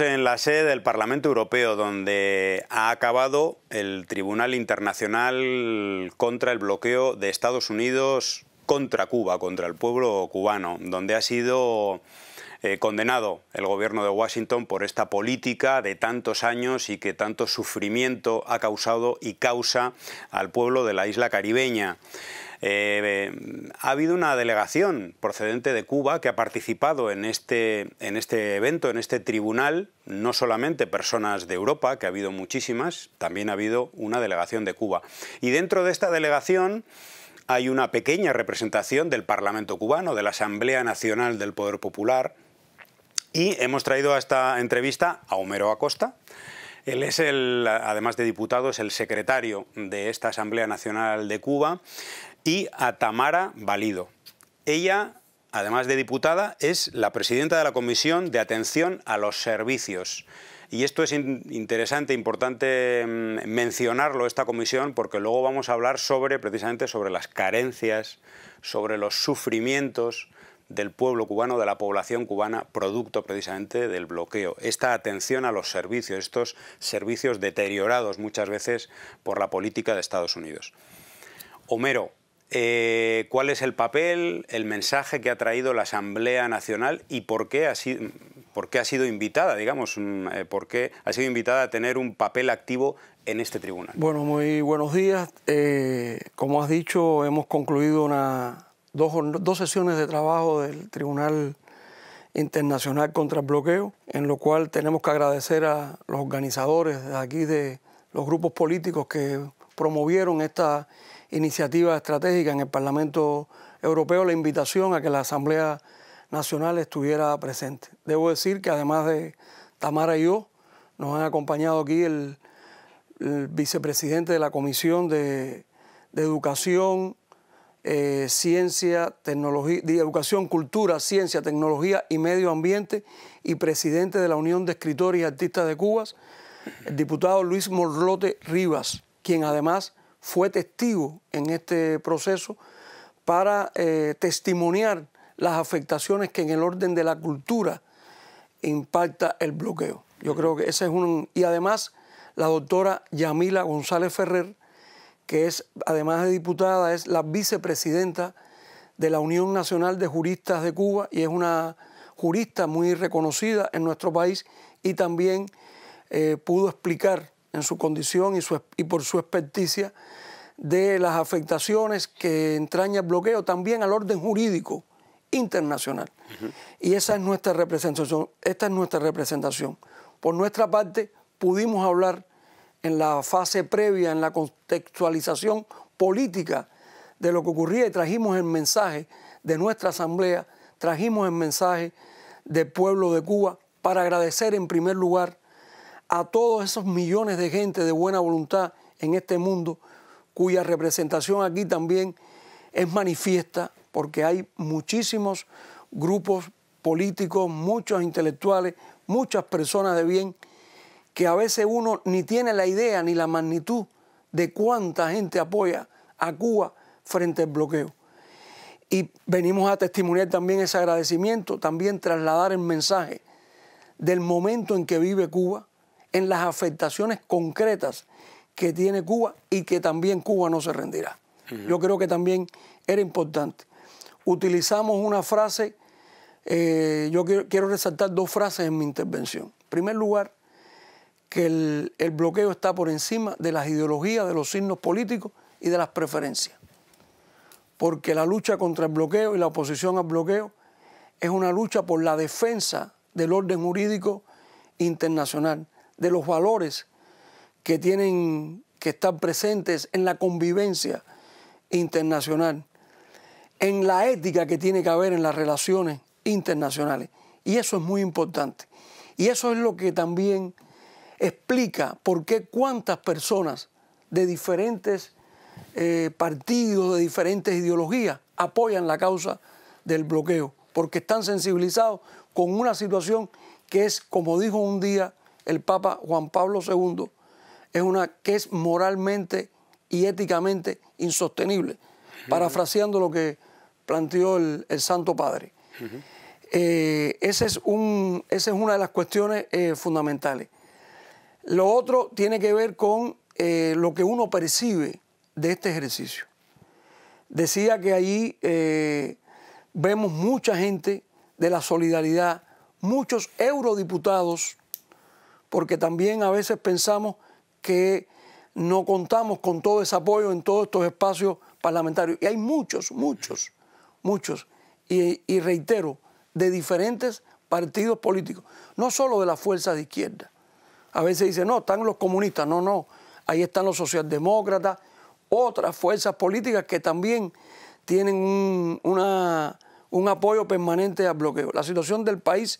en la sede del Parlamento Europeo, donde ha acabado el Tribunal Internacional contra el bloqueo de Estados Unidos contra Cuba, contra el pueblo cubano, donde ha sido eh, condenado el gobierno de Washington por esta política de tantos años y que tanto sufrimiento ha causado y causa al pueblo de la isla caribeña. Eh, ha habido una delegación procedente de Cuba que ha participado en este, en este evento, en este tribunal, no solamente personas de Europa, que ha habido muchísimas, también ha habido una delegación de Cuba. Y dentro de esta delegación hay una pequeña representación del Parlamento cubano, de la Asamblea Nacional del Poder Popular, y hemos traído a esta entrevista a Homero Acosta. Él es el, además de diputado, es el secretario de esta Asamblea Nacional de Cuba y a Tamara Valido. Ella, además de diputada, es la presidenta de la Comisión de Atención a los Servicios. Y esto es interesante, importante mm, mencionarlo, esta comisión, porque luego vamos a hablar sobre, precisamente, sobre las carencias, sobre los sufrimientos del pueblo cubano, de la población cubana, producto precisamente del bloqueo. Esta atención a los servicios, estos servicios deteriorados muchas veces por la política de Estados Unidos. Homero, eh, cuál es el papel, el mensaje que ha traído la Asamblea Nacional y por qué ha sido, invitada, digamos, mm, eh, por qué ha sido invitada a tener un papel activo en este tribunal. Bueno, muy buenos días. Eh, como has dicho, hemos concluido una, dos, dos sesiones de trabajo del Tribunal Internacional contra el Bloqueo, en lo cual tenemos que agradecer a los organizadores de aquí, de los grupos políticos que promovieron esta iniciativa estratégica en el Parlamento Europeo la invitación a que la Asamblea Nacional estuviera presente. Debo decir que además de Tamara y yo, nos han acompañado aquí el, vicepresidente de la Comisión de, Educación, eh, Ciencia, Tecnología, de Educación, Cultura, Ciencia, Tecnología y Medio Ambiente y presidente de la Unión de Escritores y Artistas de Cuba, el diputado Luis Morlote Rivas, quien además fue testigo en este proceso para eh, testimoniar las afectaciones que en el orden de la cultura impacta el bloqueo. Yo creo que ese es un... Y además la doctora Yamila González Ferrer, que es, además de diputada, es la vicepresidenta de la Unión Nacional de Juristas de Cuba y es una jurista muy reconocida en nuestro país y también eh, pudo explicar en su condición y, por su experticia de las afectaciones que entraña el bloqueo también al orden jurídico internacional. Y esa es nuestra representación, esta es nuestra representación. Por nuestra parte, pudimos hablar en la fase previa, en la contextualización política de lo que ocurría y trajimos el mensaje de nuestra asamblea, trajimos el mensaje del pueblo de Cuba para agradecer en primer lugar a todos esos millones de gente de buena voluntad en este mundo, cuya representación aquí también es manifiesta, porque hay muchísimos grupos políticos, muchos intelectuales, muchas personas de bien, que a veces uno ni tiene la idea ni la magnitud de cuánta gente apoya a Cuba frente al bloqueo. Y venimos a testimoniar también ese agradecimiento, también trasladar el mensaje del momento en que vive Cuba, en las afectaciones concretas que tiene Cuba y que también Cuba no se rendirá. Yo creo que también era importante. Utilizamos una frase, eh, yo quiero, resaltar dos frases en mi intervención. En primer lugar, que el, el bloqueo está por encima de las ideologías, de los signos políticos y de las preferencias. Porque la lucha contra el bloqueo y la oposición al bloqueo es una lucha por la defensa del orden jurídico internacional, de los valores que tienen que estar presentes en la convivencia internacional, en la ética que tiene que haber en las relaciones internacionales. Y eso es muy importante. Y eso es lo que también explica por qué cuántas personas de diferentes eh, partidos, de diferentes ideologías, apoyan la causa del bloqueo, porque están sensibilizados con una situación que es, como dijo un día el Papa Juan Pablo II es una que es moralmente y éticamente insostenible, parafraseando lo que planteó el, Santo Padre. Eh, esa es una de las cuestiones eh, fundamentales. Lo otro tiene que ver con eh, lo que uno percibe de este ejercicio. Decía que ahí vemos mucha gente de la solidaridad, muchos eurodiputados porque también a veces pensamos que no contamos con todo ese apoyo en todos estos espacios parlamentarios. Y hay muchos, muchos, muchos, y, reitero, de diferentes partidos políticos, no solo de las fuerzas de izquierda. A veces dicen, no, están los comunistas, no, no, ahí están los socialdemócratas, otras fuerzas políticas que también tienen un apoyo permanente al bloqueo. La situación del país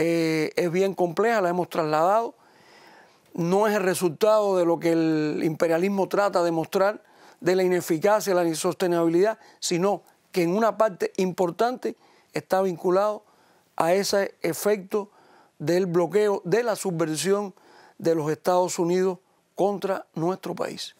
eh, es bien compleja, la hemos trasladado, no es el resultado de lo que el imperialismo trata de mostrar, de la ineficacia, la insostenibilidad, sino que en una parte importante está vinculado a ese efecto del bloqueo, de la subversión de los Estados Unidos contra nuestro país.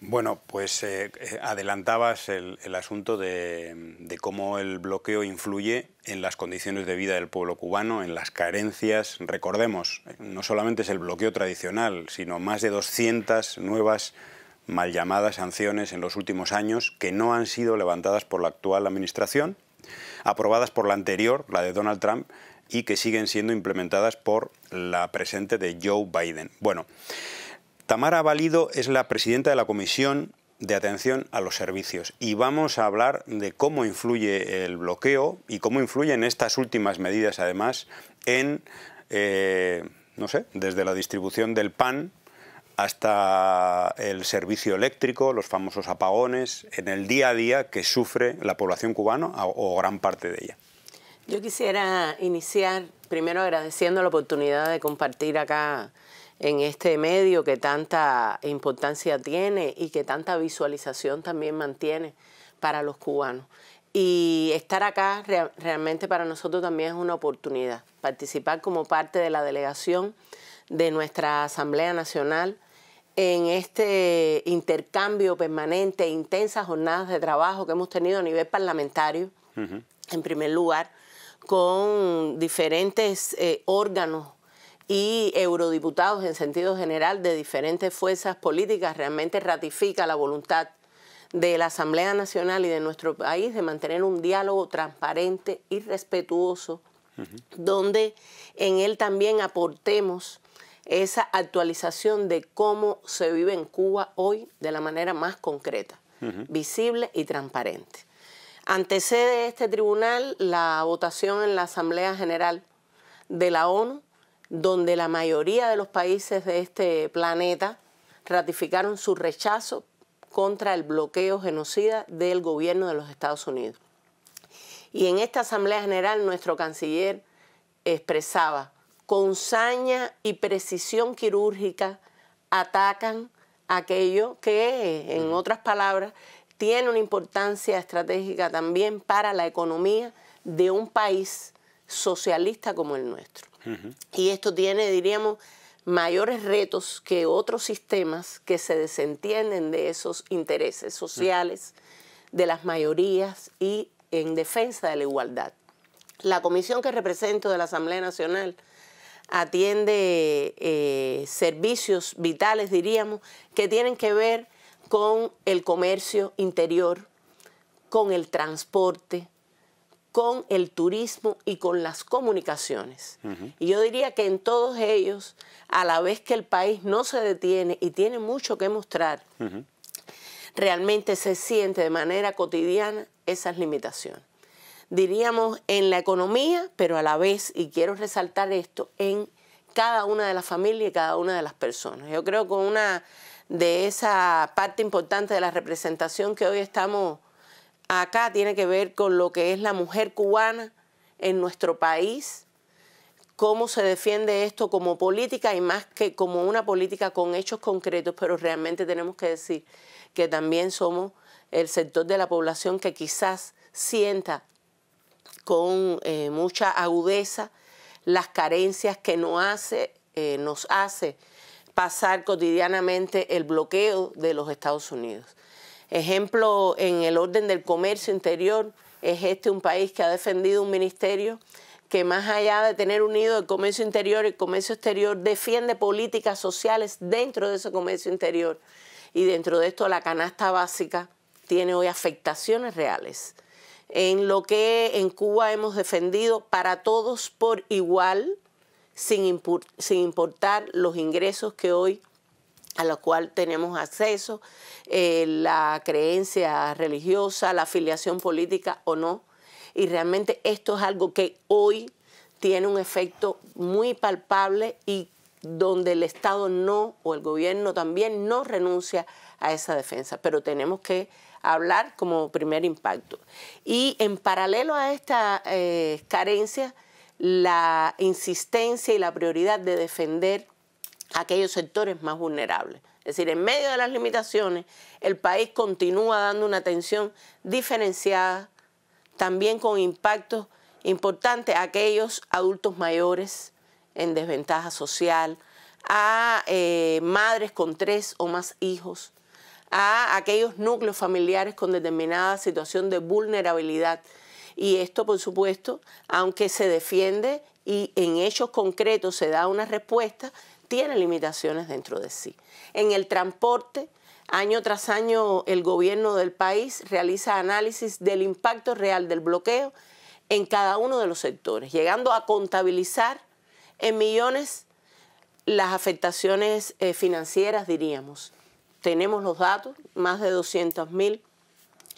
Bueno, pues eh, eh, adelantabas el, asunto de, cómo el bloqueo influye en las condiciones de vida del pueblo cubano, en las carencias. Recordemos, no solamente es el bloqueo tradicional, sino más de 200 nuevas mal llamadas sanciones en los últimos años que no han sido levantadas por la actual administración, aprobadas por la anterior, la de Donald Trump, y que siguen siendo implementadas por la presente de Joe Biden. Bueno. Tamara Valido es la presidenta de la Comisión de Atención a los Servicios y vamos a hablar de cómo influye el bloqueo y cómo influyen estas últimas medidas, además, en, eh, no sé, desde la distribución del pan hasta el servicio eléctrico, los famosos apagones, en el día a día que sufre la población cubana o gran parte de ella. Yo quisiera iniciar primero agradeciendo la oportunidad de compartir acá en este medio que tanta importancia tiene y que tanta visualización también mantiene para los cubanos. Y estar acá realmente para nosotros también es una oportunidad, participar como parte de la delegación de nuestra Asamblea Nacional en este intercambio permanente, intensas jornadas de trabajo que hemos tenido a nivel parlamentario, en primer lugar, con diferentes eh, órganos y eurodiputados en sentido general de diferentes fuerzas políticas realmente ratifica la voluntad de la Asamblea Nacional y de nuestro país de mantener un diálogo transparente y respetuoso, donde en él también aportemos esa actualización de cómo se vive en Cuba hoy de la manera más concreta, visible y transparente. Antecede este tribunal la votación en la Asamblea General de la ONU donde la mayoría de los países de este planeta ratificaron su rechazo contra el bloqueo genocida del gobierno de los Estados Unidos. Y en esta Asamblea General nuestro canciller expresaba, con saña y precisión quirúrgica atacan aquello que, en otras palabras, tiene una importancia estratégica también para la economía de un país socialista como el nuestro. Y esto tiene, diríamos, mayores retos que otros sistemas que se desentienden de esos intereses sociales de las mayorías y en defensa de la igualdad. La comisión que represento de la Asamblea Nacional atiende eh, servicios vitales, diríamos, que tienen que ver con el comercio interior, con el transporte, con el turismo y con las comunicaciones. Y yo diría que en todos ellos, a la vez que el país no se detiene y tiene mucho que mostrar, realmente se siente de manera cotidiana esas limitaciones. Diríamos en la economía, pero a la vez, y quiero resaltar esto, en cada una de las familias y cada una de las personas. Yo creo que una de esa parte importante de la representación que hoy estamos acá tiene que ver con lo que es la mujer cubana en nuestro país, cómo se defiende esto como política y más que como una política con hechos concretos, pero realmente tenemos que decir que también somos el sector de la población que quizás sienta con eh, mucha agudeza las carencias que eh, nos hace pasar cotidianamente el bloqueo de los Estados Unidos. Ejemplo, en el orden del comercio interior, es este un país que ha defendido un ministerio que más allá de tener unido el comercio interior y el comercio exterior, defiende políticas sociales dentro de ese comercio interior. Y dentro de esto la canasta básica tiene hoy afectaciones reales. En lo que en Cuba hemos defendido para todos por igual, sin, sin importar los ingresos que hoy a la cual tenemos acceso, eh, la creencia religiosa, la afiliación política o no. Y realmente esto es algo que hoy tiene un efecto muy palpable y donde el Estado no, o el gobierno también, no renuncia a esa defensa. Pero tenemos que hablar como primer impacto. Y en paralelo a esta eh, carencia, la insistencia y la prioridad de defender aquellos sectores más vulnerables. Es decir, en medio de las limitaciones, el país continúa dando una atención diferenciada, también con impactos importantes a aquellos adultos mayores en desventaja social, a eh, madres con tres o más hijos, a aquellos núcleos familiares con determinada situación de vulnerabilidad. Y esto, por supuesto, aunque se defiende y en hechos concretos se da una respuesta, tiene limitaciones dentro de sí. En el transporte, año tras año, el gobierno del país realiza análisis del impacto real del bloqueo en cada uno de los sectores, llegando a contabilizar en millones las afectaciones eh, financieras, diríamos. Tenemos los datos, más de 200 mil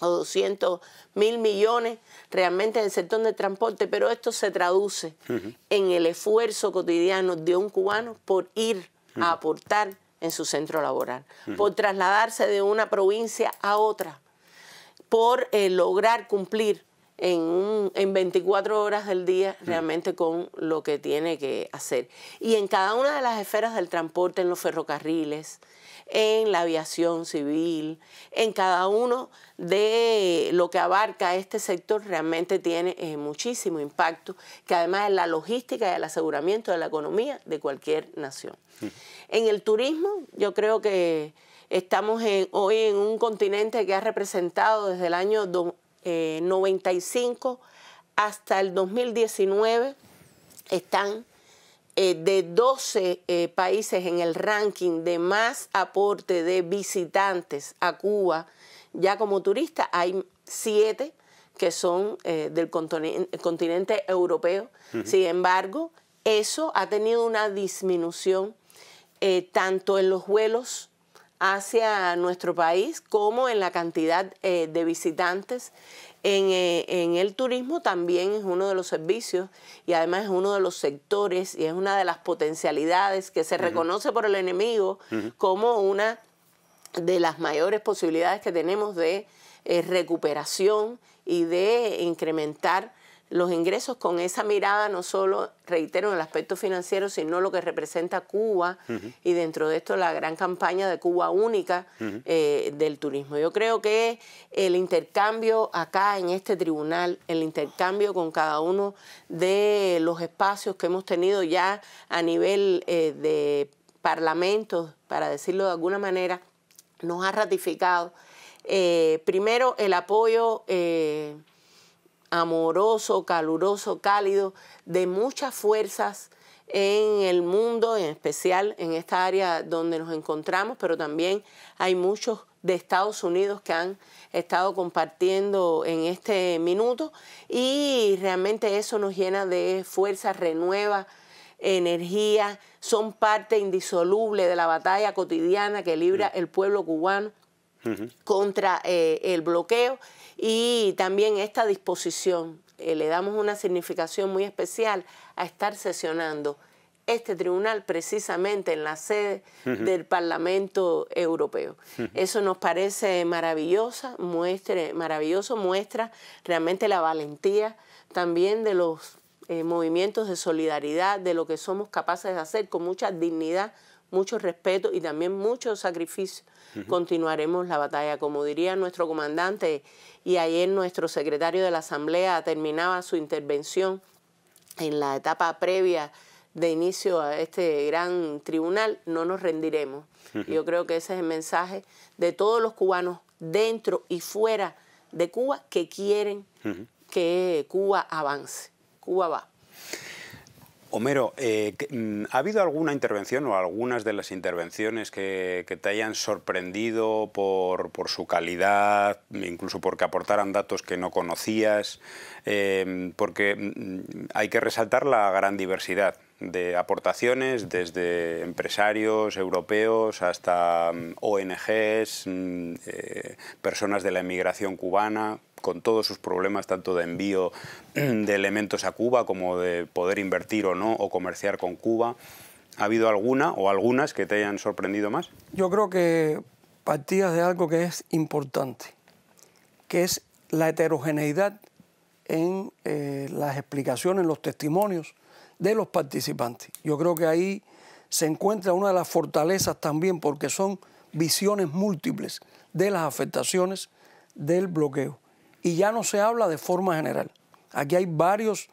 o 200 mil millones realmente en el sector de transporte, pero esto se traduce en el esfuerzo cotidiano de un cubano por ir a aportar en su centro laboral, por trasladarse de una provincia a otra, por eh, lograr cumplir en, en 24 horas del día realmente con lo que tiene que hacer. Y en cada una de las esferas del transporte, en los ferrocarriles, en la aviación civil, en cada uno de lo que abarca este sector realmente tiene eh, muchísimo impacto, que además es la logística y el aseguramiento de la economía de cualquier nación. Mm. En el turismo, yo creo que estamos hoy en un continente que ha representado desde el año 95 eh, hasta el 2019, están eh, de 12 eh, países en el ranking de más aporte de visitantes a Cuba, ya como turista hay 7 que son eh, del continente, europeo. Sin embargo, eso ha tenido una disminución tanto en los vuelos hacia nuestro país como en la cantidad de visitantes eh, en, el turismo también es uno de los servicios y además es uno de los sectores y es una de las potencialidades que se reconoce por el enemigo como una de las mayores posibilidades que tenemos de eh, recuperación y de incrementar los ingresos con esa mirada, no solo, reitero, el aspecto financiero, sino lo que representa Cuba y dentro de esto la gran campaña de Cuba única eh, del turismo. Yo creo que el intercambio acá en este tribunal, el intercambio con cada uno de los espacios que hemos tenido ya a nivel eh, de parlamentos, para decirlo de alguna manera, nos ha ratificado. Eh, primero, el apoyo amoroso, caluroso, cálido, de muchas fuerzas en el mundo, en especial en esta área donde nos encontramos, pero también hay muchos de Estados Unidos que han estado compartiendo en este minuto y realmente eso nos llena de fuerza, renueva energía, son parte indisoluble de la batalla cotidiana que libra el pueblo cubano contra eh, el bloqueo y también esta disposición. Eh, le damos una significación muy especial a estar sesionando este tribunal precisamente en la sede del Parlamento Europeo. Eso nos parece maravillosa, muestre, maravilloso, muestra realmente la valentía también de los eh, movimientos de solidaridad, de lo que somos capaces de hacer con mucha dignidad mucho respeto y también mucho sacrificio, continuaremos la batalla. Como diría nuestro comandante y ayer nuestro secretario de la Asamblea terminaba su intervención en la etapa previa de inicio a este gran tribunal, no nos rendiremos. Yo creo que ese es el mensaje de todos los cubanos dentro y fuera de Cuba que quieren que Cuba avance. Cuba va. Homero, eh, mm, ¿ha habido alguna intervención o algunas de las intervenciones que, te hayan sorprendido por, su calidad, incluso porque aportaran datos que no conocías? Eh, porque mm, mm, hay que resaltar la gran diversidad de aportaciones desde empresarios europeos hasta ONGs, eh, personas de la emigración cubana con todos sus problemas, tanto de envío de elementos a Cuba como de poder invertir o no, o comerciar con Cuba. ¿Ha habido alguna o algunas que te hayan sorprendido más? Yo creo que partías de algo que es importante, que es la heterogeneidad en eh, las explicaciones, los testimonios de los participantes. Yo creo que ahí se encuentra una de las fortalezas también, porque son visiones múltiples de las afectaciones del bloqueo y ya no se habla de forma general. Aquí hay varios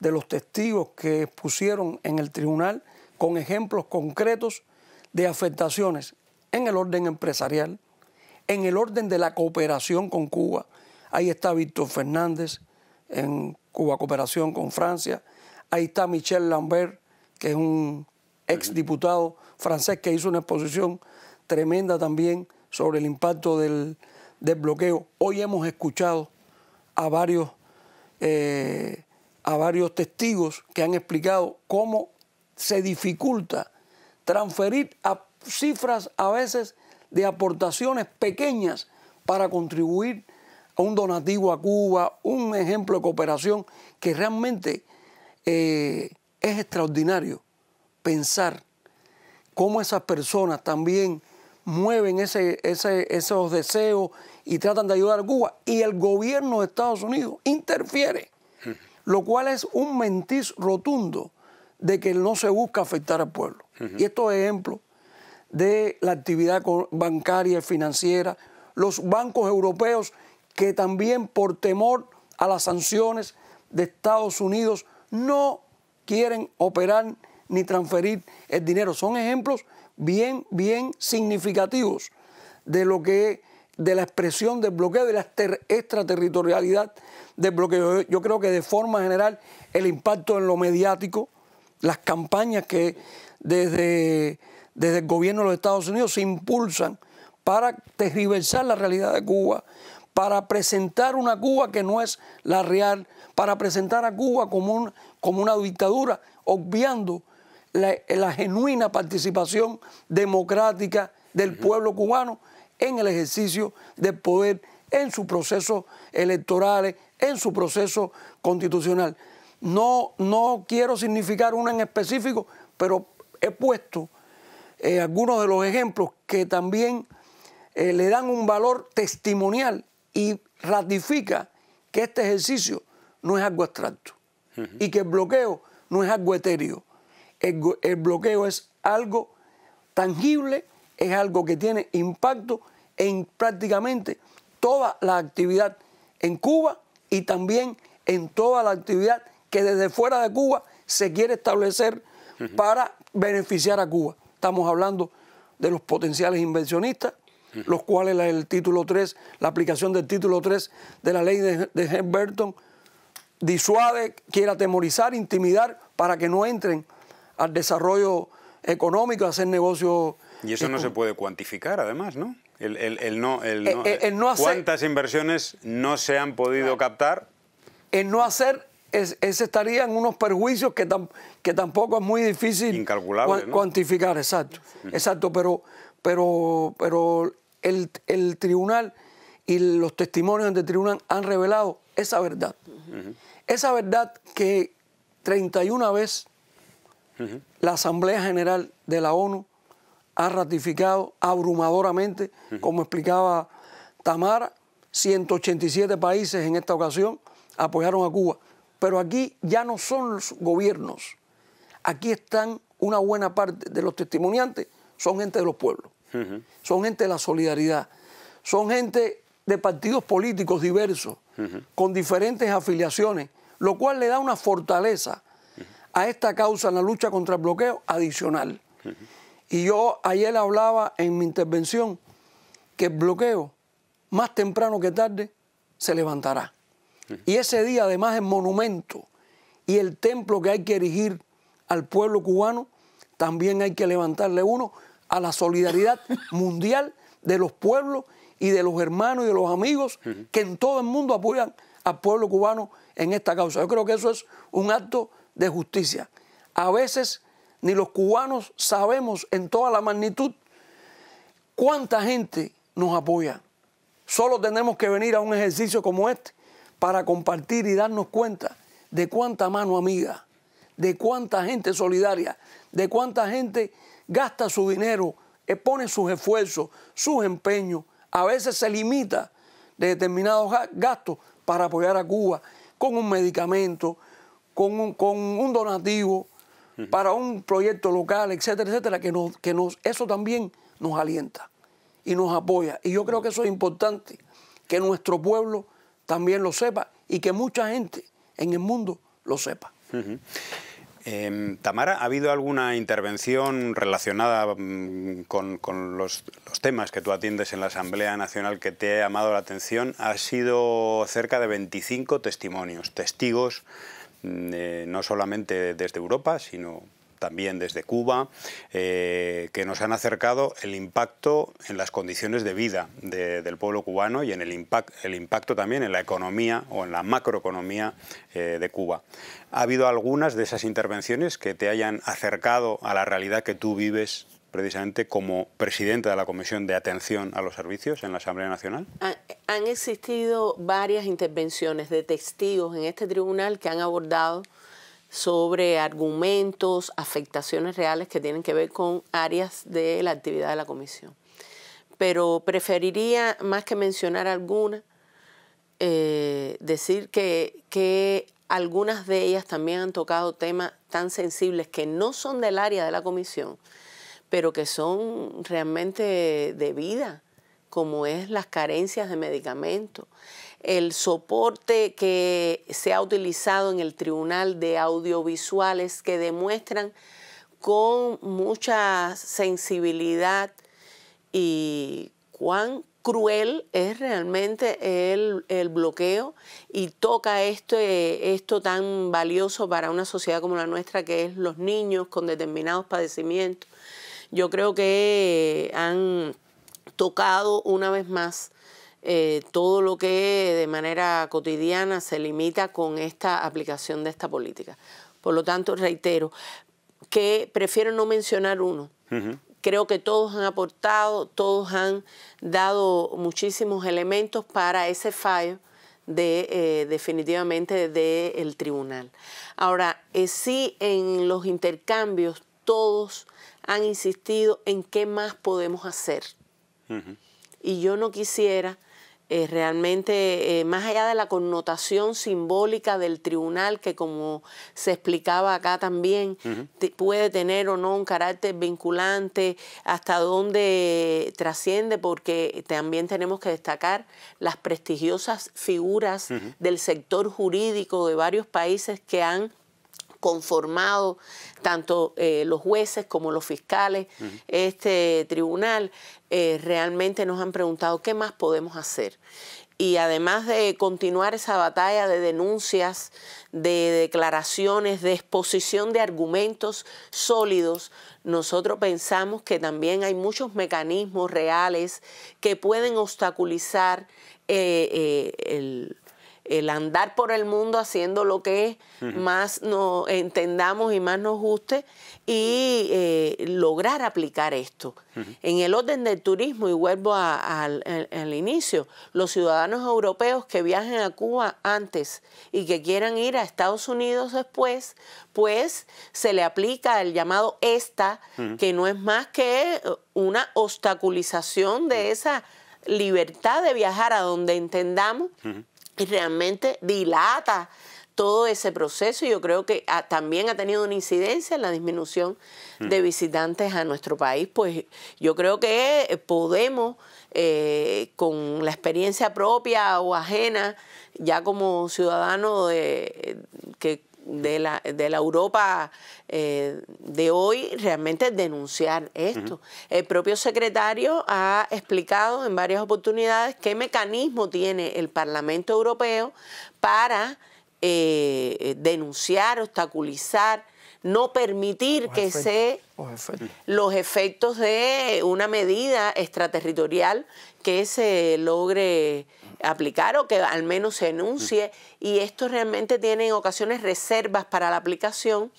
de los testigos que pusieron en el tribunal con ejemplos concretos de afectaciones en el orden empresarial, en el orden de la cooperación con Cuba. Ahí está Víctor Fernández en Cuba Cooperación con Francia. Ahí está Michel Lambert, que es un exdiputado francés que hizo una exposición tremenda también sobre el impacto del, del bloqueo. Hoy hemos escuchado a varios, eh, a varios testigos que han explicado cómo se dificulta transferir a cifras a veces de aportaciones pequeñas para contribuir a un donativo a Cuba, un ejemplo de cooperación que realmente eh, es extraordinario pensar cómo esas personas también mueven ese, esos deseos y tratan de ayudar a Cuba. Y el gobierno de Estados Unidos interfiere, lo cual es un mentir rotundo de que no se busca afectar al pueblo. Y estos ejemplos de la actividad bancaria y financiera, los bancos europeos que también por temor a las sanciones de Estados Unidos no quieren operar ni transferir el dinero. Son ejemplos bien, bien significativos de lo que de la expresión del bloqueo de la extraterritorialidad del bloqueo. Yo, creo que de forma general el impacto en lo mediático, las campañas que desde, desde el gobierno de los Estados Unidos se impulsan para tergiversar la realidad de Cuba, para presentar una Cuba que no es la real, para presentar a Cuba como, como una dictadura, obviando la, genuina participación democrática del pueblo cubano en el ejercicio del poder, en sus procesos electorales, en su proceso constitucional. No, no quiero significar una en específico, pero he puesto eh, algunos de los ejemplos que también eh, le dan un valor testimonial y ratifica que este ejercicio no es algo abstracto y que el bloqueo no es algo etéreo, el, bloqueo es algo tangible, es algo que tiene impacto en prácticamente toda la actividad en Cuba y también en toda la actividad que desde fuera de Cuba se quiere establecer para beneficiar a Cuba. Estamos hablando de los potenciales inversionistas, los cuales el título 3, la aplicación del título 3 de la ley de, de Burton disuade, quiere atemorizar, intimidar para que no entren al desarrollo económico, hacer negocios. Y eso no se puede cuantificar, además, ¿no? El, no, el eh, no, eh, ¿Cuántas inversiones no se han podido captar? El no hacer es, estaría estarían unos perjuicios que, que tampoco es muy difícil Incalculable, cuantificar, exacto. Exacto, pero, pero, pero el, tribunal y los testimonios del tribunal han revelado esa verdad. Esa verdad que 31 veces la Asamblea General de la ONU ha ratificado abrumadoramente, como explicaba Tamara, 187 países en esta ocasión apoyaron a Cuba. Pero aquí ya no son los gobiernos, aquí están una buena parte de los testimoniantes, son gente de los pueblos, son gente de la solidaridad, son gente de partidos políticos diversos, con diferentes afiliaciones, lo cual le da una fortaleza a esta causa en la lucha contra el bloqueo adicional. Y yo ayer hablaba en mi intervención que el bloqueo, más temprano que tarde, se levantará. Y ese día, además, el monumento y el templo que hay que erigir al pueblo cubano, también hay que levantarle uno a la solidaridad mundial de los pueblos y de los hermanos y de los amigos que en todo el mundo apoyan al pueblo cubano en esta causa. Yo creo que eso es un acto de justicia. A veces ni los cubanos sabemos en toda la magnitud cuánta gente nos apoya. Solo tenemos que venir a un ejercicio como este para compartir y darnos cuenta de cuánta mano amiga, de cuánta gente solidaria, de cuánta gente gasta su dinero, eh, pone sus esfuerzos, sus empeños, a veces se limita de determinados gastos para apoyar a Cuba con un medicamento, con un, donativo para un proyecto local, etcétera, etcétera, que, nos, que nos, eso también nos alienta y nos apoya. Y yo creo que eso es importante, que nuestro pueblo también lo sepa y que mucha gente en el mundo lo sepa. Em, Tamara, ¿ha habido alguna intervención relacionada mm, con, los, los, temas que tú atiendes en la Asamblea Nacional que te ha llamado la atención? Ha sido cerca de 25 testimonios, testigos Mm, eh, no solamente desde Europa, sino también desde Cuba, eh, que nos han acercado el impacto en las condiciones de vida del pueblo cubano y en el, el, impacto también en la economía o en la macroeconomía eh, de Cuba. ¿Ha habido algunas de esas intervenciones que te hayan acercado a la realidad que tú vives precisamente como presidenta de la Comisión de Atención a los Servicios en la Asamblea Nacional? Han, existido varias intervenciones de testigos en este tribunal que han abordado sobre argumentos, afectaciones reales que tienen que ver con áreas de la actividad de la comisión. Pero preferiría, más que mencionar alguna, eh, decir que algunas de ellas también han tocado temas tan sensibles que no son del área de la comisión, pero que son realmente de vida, como es las carencias de medicamentos, el soporte que se ha utilizado en el Tribunal de Audiovisuales que demuestran con mucha sensibilidad y cuán cruel es realmente el, el, bloqueo y toca esto, esto tan valioso para una sociedad como la nuestra, que es los niños con determinados padecimientos yo creo que eh, han tocado una vez más eh, todo lo que de manera cotidiana se limita con esta aplicación de esta política. Por lo tanto, reitero que prefiero no mencionar uno. Creo que todos han aportado, todos han dado muchísimos elementos para ese fallo de eh, definitivamente del tribunal. Ahora, sí en los intercambios todos han insistido en qué más podemos hacer. Y yo no quisiera eh, realmente, eh, más allá de la connotación simbólica del tribunal, que como se explicaba acá también, puede tener o no un carácter vinculante, hasta dónde trasciende, porque también tenemos que destacar las prestigiosas figuras del sector jurídico de varios países que han conformado tanto eh, los jueces como los fiscales, este tribunal, eh, realmente nos han preguntado qué más podemos hacer. Y además de continuar esa batalla de denuncias, de declaraciones, de exposición de argumentos sólidos, nosotros pensamos que también hay muchos mecanismos reales que pueden obstaculizar eh, el el andar por el mundo haciendo lo que más entendamos y más nos guste y eh, lograr aplicar esto. En el orden del turismo, y vuelvo al, inicio, los ciudadanos europeos que viajen a Cuba antes y que quieran ir a Estados Unidos después, pues se le aplica el llamado ESTA, que no es más que una obstaculización de esa libertad de viajar a donde entendamos y realmente dilata todo ese proceso y yo creo que ah, también ha tenido una incidencia en la disminución mm. de visitantes a nuestro país, pues yo creo que eh, podemos, eh, con la experiencia propia o ajena, ya como ciudadano de, eh, que de la, de la Europa eh, de hoy realmente denunciar esto. El propio secretario ha explicado en varias oportunidades qué mecanismo tiene el Parlamento Europeo para eh, denunciar, obstaculizar no permitir que se los efectos. de una medida extraterritorial que se logre aplicar o que al menos se enuncie y esto realmente tiene en ocasiones reservas para la aplicación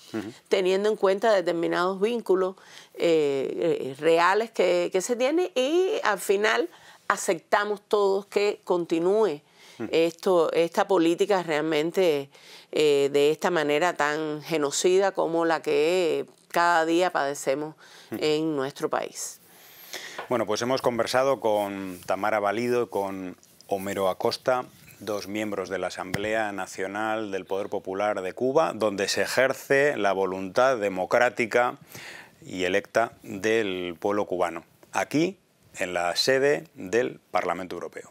teniendo en cuenta determinados vínculos eh, eh, reales que, que se tienen y al final aceptamos todos que continúe esto, esta política realmente eh, de esta manera tan genocida como la que cada día padecemos en nuestro país. Bueno, pues hemos conversado con Tamara Valido, y con Homero Acosta, dos miembros de la Asamblea Nacional del Poder Popular de Cuba, donde se ejerce la voluntad democrática y electa del pueblo cubano, aquí en la sede del Parlamento Europeo.